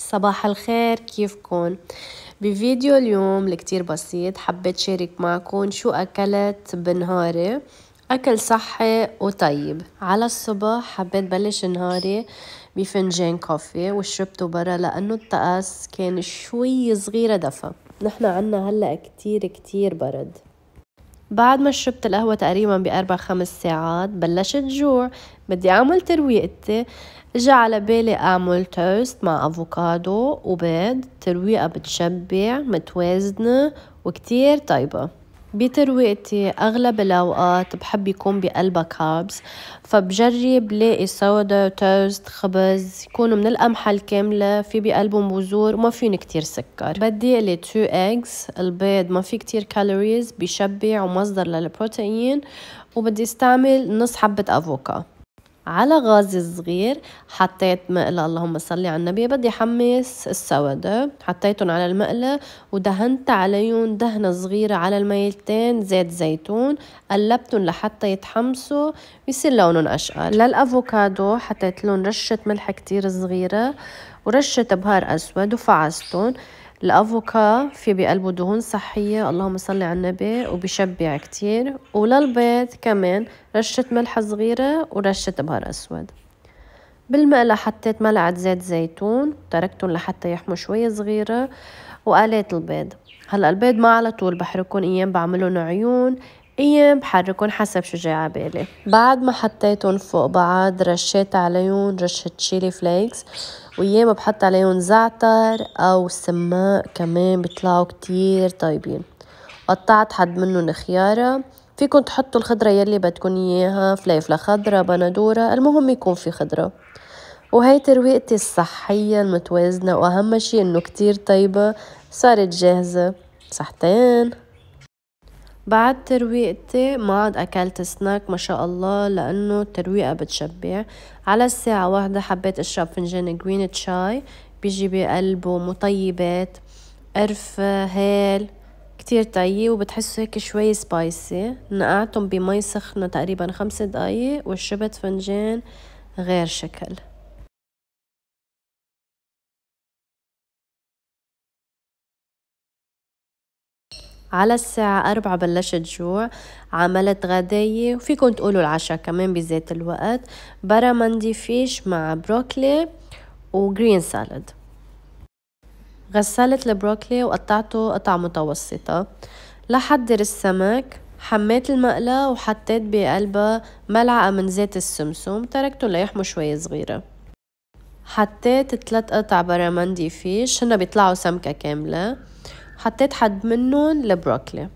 صباح الخير كيفكن بفيديو اليوم الكتير بسيط حبيت شارك معكم شو أكلت بنهاري أكل صحي وطيب على الصبح حبيت بلش نهاري بفنجان كوفي وشربته برا لأنه الطقس كان شوي صغيرة دفا نحن عنا هلأ كتير كتير برد بعد ما شربت القهوة تقريبا بأربع خمس ساعات بلشت جوع بدي أعمل ترويقتي جا على بالي أعمل توست مع أفوكادو وبيض ترويقة بتشبع متوازنة وكتير طيبة بترويقتي أغلب الأوقات بحب يكون بقلبها كاربس فبجرب لاقي سودا توست خبز يكونوا من القمحة الكاملة في بقلبهم بذور وما فيهم كتير سكر بدي لي تو ايجز البيض ما في كتير كالوريز بشبع ومصدر للبروتين وبدي استعمل نص حبة أفوكا على غاز صغير حطيت مقلة اللهم صلي على النبي بدي حمس السوداء حطيتهم على المقلة ودهنت عليهم دهنة صغيرة على الميلتين زيت زيتون قلبتهم لحتى يتحمسوا ويصير لونهم أشقر للأفوكادو حطيت لهم رشة ملح كتير صغيرة ورشة بهار أسود وفعصتهم الافوكا في بقلبه دهون صحيه اللهم صل على النبي وبشبع كتير وللبيض كمان رشه ملح صغيره ورشه بهار اسود بالمقلة حطيت ملعقة زيت زيتون تركتهم لحتى يحموا شوية صغيرة وقليت البيض هلا البيض ما على طول بحركون ايام بعملهم عيون أيام بحركن حسب شو جاي عبالي بعد ما حطيتن فوق بعض رشيت عليهم رشة شيلي فليكس وياما بحط عليهم زعتر أو سماق كمان بيطلعوا كتير طيبين قطعت حد منهم خيارة فيكن تحطوا الخضرة يلي بدكن إياها فليفلة خضرة بندورة المهم يكون في خضرة وهي ترويقتي الصحية المتوازنة وأهم شي إنه كتير طيبة صارت جاهزة صحتين بعد ترويقتي ما عاد أكلت سناك ما شاء الله لأنه الترويقة بتشبع على الساعة واحدة حبيت أشرب فنجان جرين تشاي بيجي بقلبه مطيبات قرفة هيل كتير طيب وبتحسه هيك شوي سبايسي نقعتهم بمي سخنة تقريبا خمس دقايق وشربت فنجان غير شكل على الساعة أربعة بلشت جوع عملت غداية وفيكم تقولوا العشاء كمان بذات الوقت برامندي فيش مع بروكلي وجرين سالد غسلت البروكلي وقطعته قطع متوسطة لحضر السمك حميت المقلة وحطيت بقلبها ملعقة من زيت السمسم تركته ليحمو شوية صغيرة حطيت تلات قطع برامندي فيش هنا بيطلعوا سمكة كاملة حطيت حد منهم البروكلي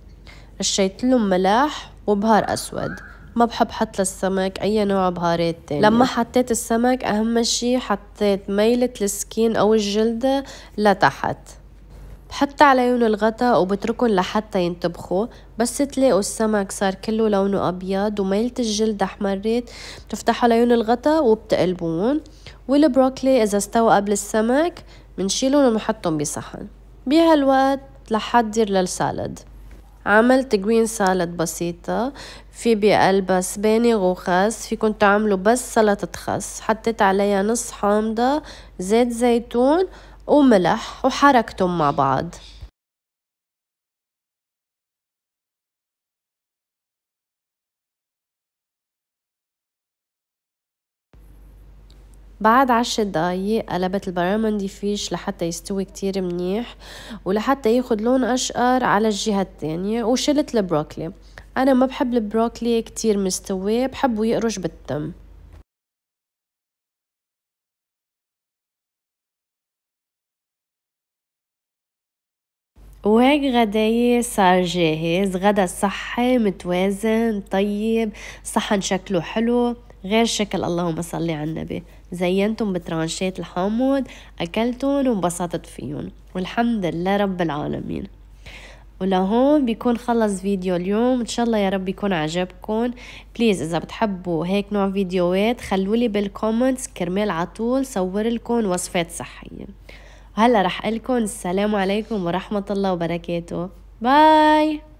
رشيت لهم ملاح وبهار أسود ما بحب حط للسمك أي نوع بهارات تاني لما حطيت السمك أهم شي حطيت ميلة السكين أو الجلدة لتحت بحط عليهم الغطا وبتركهم لحتى ينطبخوا بس تلاقوا السمك صار كله لونه أبيض وميلة الجلد احمرت بتفتحوا عليهم الغطا وبتقلبون والبروكلي إذا استوى قبل السمك منشيلهم ونحطهم بصحن بهالوقت لحضر للسالد عملت جرين سالد بسيطة في بقلبها سبانغ وخس فيكن تعملوا بس سلطة خس حطيت عليها نص حامضة زيت زيتون وملح وحركتهم مع بعض بعد عشر دقايق قلبت البرامندي فيش لحتى يستوي كتير منيح ولحتى ياخد لون أشقر على الجهة التانية وشلت البروكلي أنا ما بحب البروكلي كتير مستوي بحبه يقرش بالتم وهيك غداي صار جاهز غدا صحي متوازن طيب صحن شكله حلو غير شكل اللهم صل على النبي زينتهم بترانشات الحامود أكلتهم وانبسطت فيهم والحمد لله رب العالمين ولهون بيكون خلص فيديو اليوم ان شاء الله يا رب يكون عجبكم بليز اذا بتحبوا هيك نوع فيديوهات خلولي بالكومنتس كرمال طول صور لكم وصفات صحية هلا رح اقول السلام عليكم ورحمة الله وبركاته باي